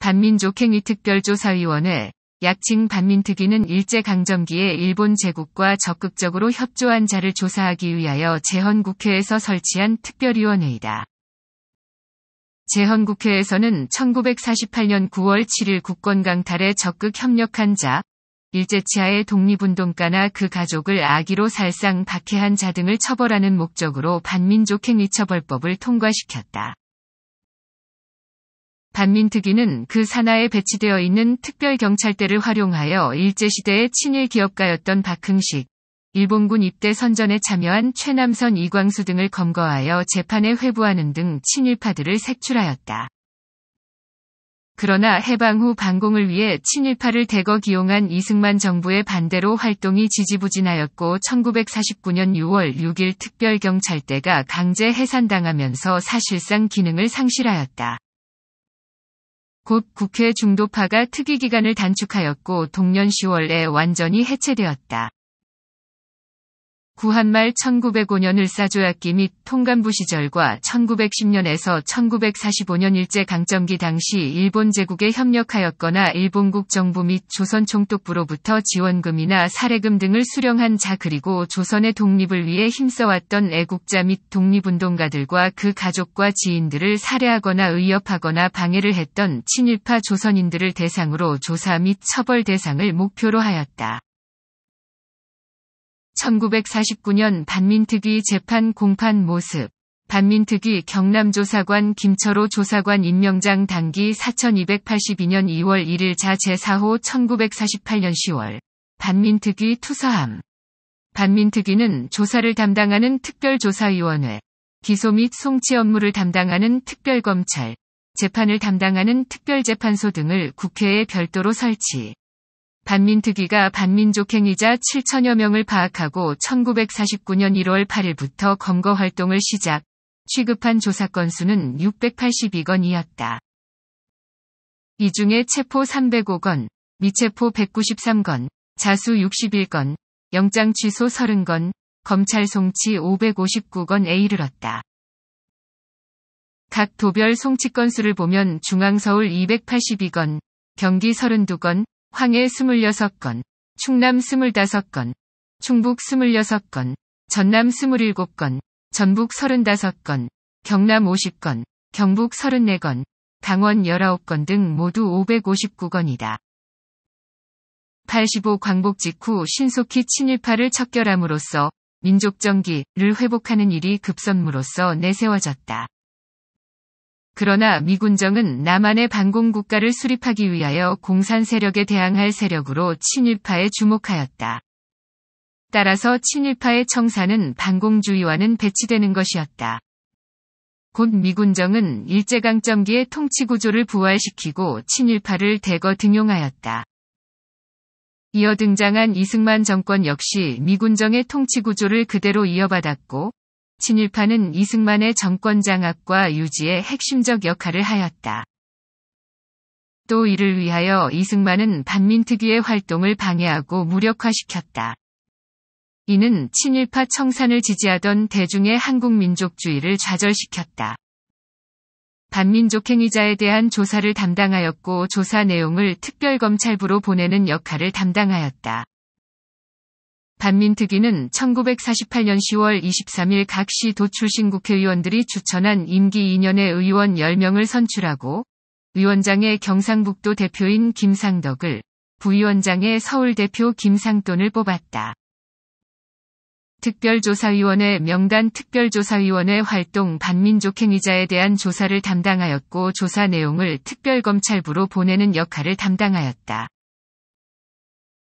반민족행위특별조사위원회 약칭 반민특위는 일제강점기에 일본 제국과 적극적으로 협조한 자를 조사하기 위하여 재헌국회에서 설치한 특별위원회이다. 재헌국회에서는 1948년 9월 7일 국권 강탈에 적극 협력한 자, 일제치하의 독립운동가나 그 가족을 아기로 살상 박해한 자 등을 처벌하는 목적으로 반민족행위처벌법을 통과시켰다. 반민특위는 그 산하에 배치되어 있는 특별경찰대를 활용하여 일제시대의 친일 기업가였던 박흥식, 일본군 입대 선전에 참여한 최남선 이광수 등을 검거하여 재판에 회부하는 등 친일파들을 색출하였다. 그러나 해방 후 반공을 위해 친일파를 대거 기용한 이승만 정부의 반대로 활동이 지지부진하였고 1949년 6월 6일 특별경찰대가 강제 해산당하면서 사실상 기능을 상실하였다. 곧 국회 중도파가 특위기간을 단축하였고 동년 10월에 완전히 해체되었다. 구한말 1905년 을사조약기 및 통감부 시절과 1910년에서 1945년 일제강점기 당시 일본 제국에 협력하였거나 일본국 정부 및 조선 총독부로부터 지원금이나 사례금 등을 수령한 자 그리고 조선의 독립을 위해 힘써왔던 애국자 및 독립운동가들과 그 가족과 지인들을 살해하거나 의협하거나 방해를 했던 친일파 조선인들을 대상으로 조사 및 처벌 대상을 목표로 하였다. 1949년 반민특위 재판 공판 모습 반민특위 경남조사관 김철호 조사관 임명장 단기 4282년 2월 1일 자 제4호 1948년 10월 반민특위 투사함 반민특위는 조사를 담당하는 특별조사위원회, 기소 및 송치 업무를 담당하는 특별검찰, 재판을 담당하는 특별재판소 등을 국회에 별도로 설치. 반민특위가 반민족행위자 7천여 명을 파악하고 1949년 1월 8일부터 검거 활동을 시작, 취급한 조사 건수는 682건이었다. 이 중에 체포 305건, 미체포 193건, 자수 61건, 영장 취소 30건, 검찰 송치 559건 에 이르렀다. 각 도별 송치 건수를 보면 중앙서울 282건, 경기 32건, 황해 26건, 충남 25건, 충북 26건, 전남 27건, 전북 35건, 경남 50건, 경북 34건, 강원 19건 등 모두 559건이다. 85 광복 직후 신속히 친일파를 척결함으로써 민족정기를 회복하는 일이 급선무로서 내세워졌다. 그러나 미군정은 남한의 반공국가를 수립하기 위하여 공산 세력에 대항할 세력으로 친일파에 주목하였다. 따라서 친일파의 청산은 반공주의와는 배치되는 것이었다. 곧 미군정은 일제강점기의 통치구조를 부활시키고 친일파를 대거 등용하였다. 이어 등장한 이승만 정권 역시 미군정의 통치구조를 그대로 이어받았고 친일파는 이승만의 정권 장악과 유지에 핵심적 역할을 하였다. 또 이를 위하여 이승만은 반민특위의 활동을 방해하고 무력화시켰다. 이는 친일파 청산을 지지하던 대중의 한국민족주의를 좌절시켰다. 반민족 행위자에 대한 조사를 담당하였고 조사 내용을 특별검찰부로 보내는 역할을 담당하였다. 반민특위는 1948년 10월 23일 각 시 도 출신 국회의원들이 추천한 임기 2년의 의원 10명을 선출하고 위원장의 경상북도 대표인 김상덕을 부위원장의 서울 대표 김상돈을 뽑았다. 특별조사위원회 명단 특별조사위원회 활동 반민족 행위자에 대한 조사를 담당하였고 조사 내용을 특별검찰부로 보내는 역할을 담당하였다.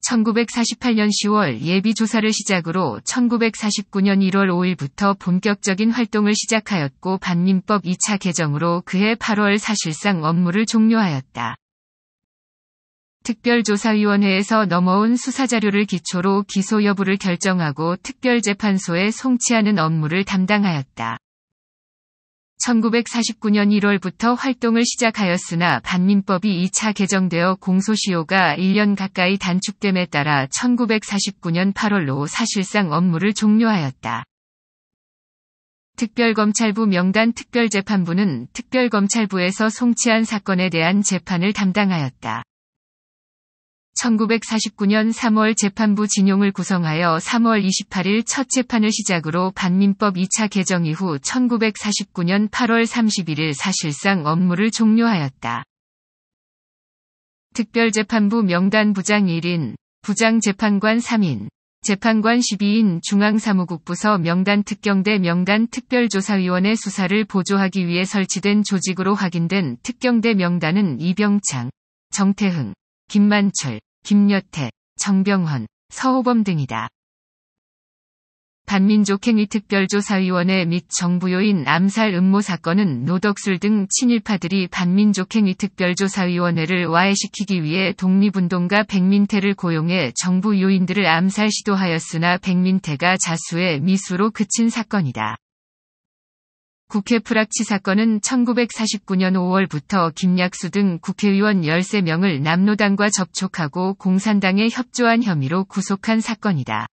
1948년 10월 예비 조사를 시작으로 1949년 1월 5일부터 본격적인 활동을 시작하였고 반민법 2차 개정으로 그해 8월 사실상 업무를 종료하였다. 특별조사위원회에서 넘어온 수사자료를 기초로 기소 여부를 결정하고 특별재판소에 송치하는 업무를 담당하였다. 1949년 1월부터 활동을 시작하였으나 반민법이 2차 개정되어 공소시효가 1년 가까이 단축됨에 따라 1949년 8월로 사실상 업무를 종료하였다. 특별검찰부 명단 특별재판부는 특별검찰부에서 송치한 사건에 대한 재판을 담당하였다. 1949년 3월 재판부 진용을 구성하여 3월 28일 첫 재판을 시작으로 반민법 2차 개정 이후 1949년 8월 31일 사실상 업무를 종료하였다. 특별재판부 명단 부장 1인, 부장재판관 3인, 재판관 12인 중앙사무국부서 명단 특경대 명단 특별조사위원회 수사를 보조하기 위해 설치된 조직으로 확인된 특경대 명단은 이병창, 정태흥, 김만철, 김여태, 정병헌, 서호범 등이다. 반민족행위 특별조사위원회 및 정부요인 암살 음모 사건은 노덕술 등 친일파들이 반민족행위 특별조사위원회를 와해시키기 위해 독립운동가 백민태를 고용해 정부 요인들을 암살 시도하였으나 백민태가 자수의 미수로 그친 사건이다. 국회 프락치 사건은 1949년 5월부터 김약수 등 국회의원 13명을 남노당과 접촉하고 공산당에 협조한 혐의로 구속한 사건이다.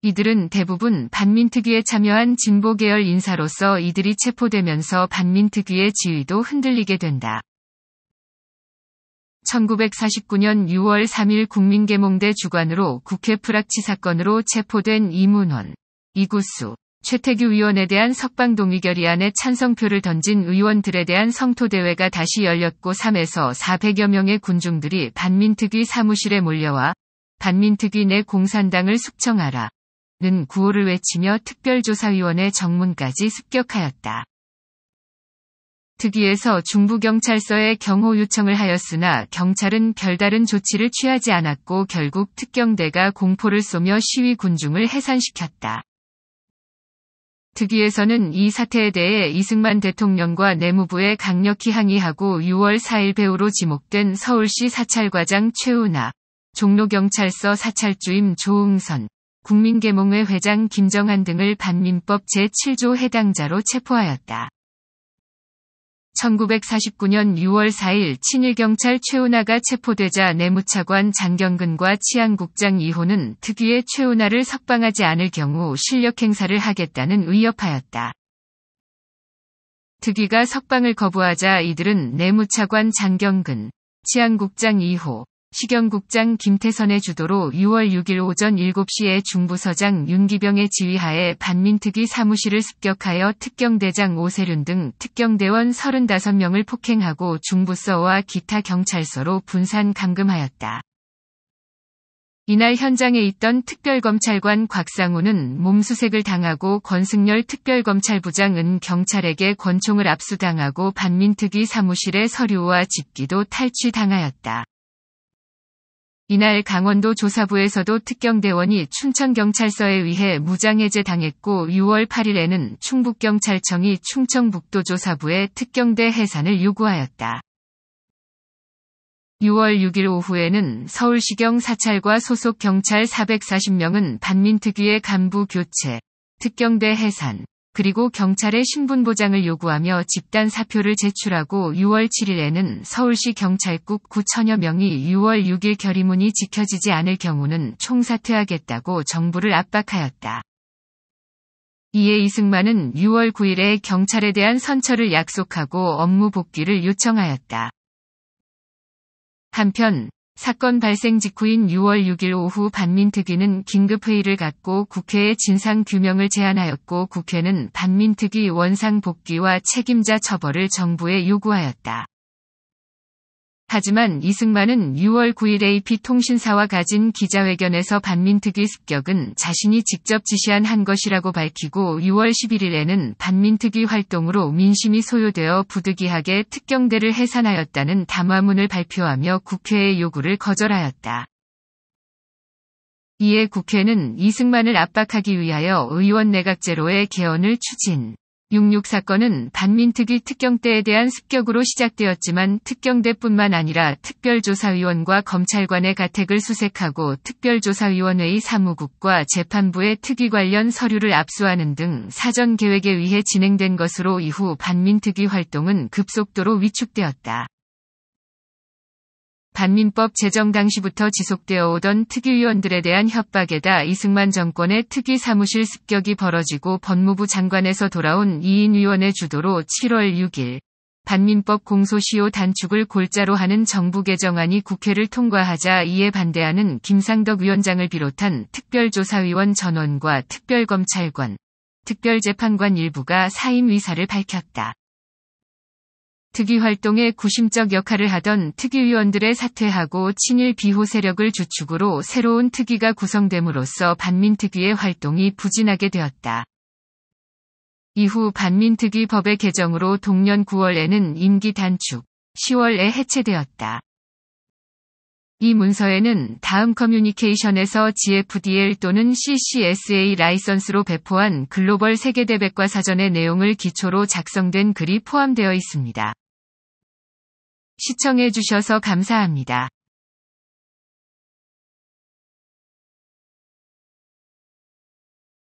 이들은 대부분 반민특위에 참여한 진보계열 인사로서 이들이 체포되면서 반민특위의 지위도 흔들리게 된다. 1949년 6월 3일 국민계몽대 주관으로 국회 프락치 사건으로 체포된 이문원, 이구수, 최태규 의원에 대한 석방 동의 결의안에 찬성표를 던진 의원들에 대한 성토대회가 다시 열렸고 3에서 400여 명의 군중들이 반민특위 사무실에 몰려와 반민특위 내 공산당을 숙청하라. 는 구호를 외치며 특별조사위원회 정문까지 습격하였다. 특위에서 중부경찰서에 경호 요청을 하였으나 경찰은 별다른 조치를 취하지 않았고 결국 특경대가 공포를 쏘며 시위 군중을 해산시켰다. 특위에서는 이 사태에 대해 이승만 대통령과 내무부에 강력히 항의하고 6월 4일 배우로 지목된 서울시 사찰과장 최우나, 종로경찰서 사찰주임 조응선, 국민계몽회 회장 김정한 등을 반민법 제7조 해당자로 체포하였다. 1949년 6월 4일 친일경찰 최은하가 체포되자 내무차관 장경근과 치안국장 이호는 특위의 최은하를 석방하지 않을 경우 실력행사를 하겠다는 의협하였다. 특위가 석방을 거부하자 이들은 내무차관 장경근, 치안국장 이호, 시경국장 김태선의 주도로 6월 6일 오전 7시에 중부서장 윤기병의 지휘하에 반민특위 사무실을 습격하여 특경대장 오세륜 등 특경대원 35명을 폭행하고 중부서와 기타 경찰서로 분산 감금하였다. 이날 현장에 있던 특별검찰관 곽상우는 몸수색을 당하고 권승열 특별검찰부장은 경찰에게 권총을 압수당하고 반민특위 사무실의 서류와 집기도 탈취당하였다. 이날 강원도 조사부에서도 특경대원이 춘천경찰서에 의해 무장해제 당했고 6월 8일에는 충북경찰청이 충청북도 조사부에 특경대 해산을 요구하였다. 6월 6일 오후에는 서울시경 사찰과 소속 경찰 440명은 반민특위의 간부 교체, 특경대 해산, 그리고 경찰의 신분보장을 요구하며 집단 사표를 제출하고 6월 7일에는 서울시 경찰국 9천여 명이 6월 6일 결의문이 지켜지지 않을 경우는 총사퇴하겠다고 정부를 압박하였다. 이에 이승만은 6월 9일에 경찰에 대한 선처를 약속하고 업무 복귀를 요청하였다. 한편 사건 발생 직후인 6월 6일 오후 반민특위는 긴급회의를 갖고 국회에 진상규명을 제안하였고 국회는 반민특위 원상복귀와 책임자 처벌을 정부에 요구하였다. 하지만 이승만은 6월 9일 AP통신사와 가진 기자회견에서 반민특위 습격은 자신이 직접 지시한 한 것이라고 밝히고 6월 11일에는 반민특위 활동으로 민심이 소요되어 부득이하게 특경대를 해산하였다는 담화문을 발표하며 국회의 요구를 거절하였다. 이에 국회는 이승만을 압박하기 위하여 의원 내각제로의 개헌을 추진. 66 사건은 반민특위 특경대에 대한 습격으로 시작되었지만 특경대뿐만 아니라 특별조사위원과 검찰관의 가택을 수색하고 특별조사위원회의 사무국과 재판부의 특위 관련 서류를 압수하는 등 사전 계획에 의해 진행된 것으로 이후 반민특위 활동은 급속도로 위축되었다. 반민법 제정 당시부터 지속되어 오던 특위위원들에 대한 협박에다 이승만 정권의 특위 사무실 습격이 벌어지고 법무부 장관에서 돌아온 이인 위원의 주도로 7월 6일 반민법 공소시효 단축을 골자로 하는 정부 개정안이 국회를 통과하자 이에 반대하는 김상덕 위원장을 비롯한 특별조사위원 전원과 특별검찰관, 특별재판관 일부가 사임 의사를 밝혔다. 특위 활동에 구심적 역할을 하던 특위위원들의 사퇴하고 친일 비호 세력을 주축으로 새로운 특위가 구성됨으로써 반민특위의 활동이 부진하게 되었다. 이후 반민특위 법의 개정으로 동년 9월에는 임기 단축, 10월에 해체되었다. 이 문서에는 다음 커뮤니케이션에서 GFDL 또는 CCSA 라이선스로 배포한 글로벌 세계대백과 사전의 내용을 기초로 작성된 글이 포함되어 있습니다. 시청해주셔서 감사합니다.